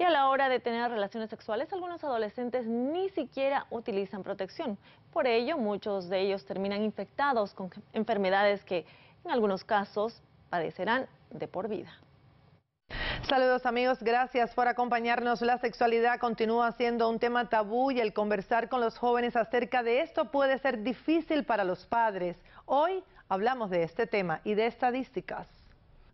Y a la hora de tener relaciones sexuales, algunos adolescentes ni siquiera utilizan protección. Por ello, muchos de ellos terminan infectados con enfermedades que en algunos casos padecerán de por vida. Saludos amigos, gracias por acompañarnos. La sexualidad continúa siendo un tema tabú y el conversar con los jóvenes acerca de esto puede ser difícil para los padres. Hoy hablamos de este tema y de estadísticas.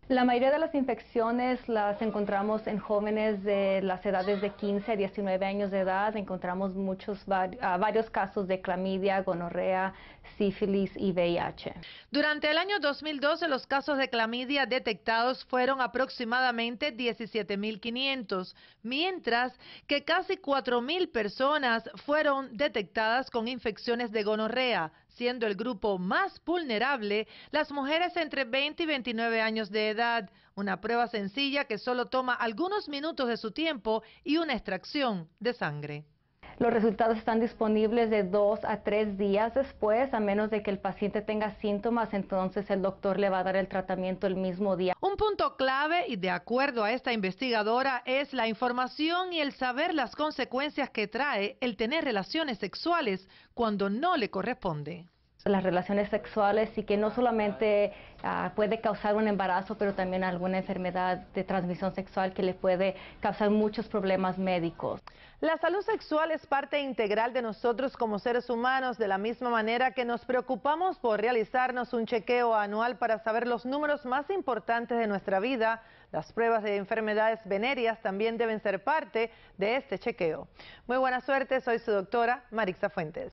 La mayoría de las infecciones las encontramos en jóvenes de las edades de 15 a 19 años de edad. Encontramos muchos ah, varios casos de clamidia, gonorrea, sífilis y VIH. Durante el año 2012 los casos de clamidia detectados fueron aproximadamente 17.500, mientras que casi 4.000 personas fueron detectadas con infecciones de gonorrea, siendo el grupo más vulnerable las mujeres entre 20 y 29 años de edad una prueba sencilla que solo toma algunos minutos de su tiempo y una extracción de sangre. Los resultados están disponibles de dos a tres días después, a menos de que el paciente tenga síntomas, entonces el doctor le va a dar el tratamiento el mismo día. Un punto clave, y de acuerdo a esta investigadora, es la información y el saber las consecuencias que trae el tener relaciones sexuales cuando no le corresponde las relaciones sexuales y que no solamente ah, puede causar un embarazo, pero también alguna enfermedad de transmisión sexual que le puede causar muchos problemas médicos. La salud sexual es parte integral de nosotros como seres humanos, de la misma manera que nos preocupamos por realizarnos un chequeo anual para saber los números más importantes de nuestra vida. Las pruebas de enfermedades venéreas también deben ser parte de este chequeo. Muy buena suerte, soy su doctora Marixa Fuentes.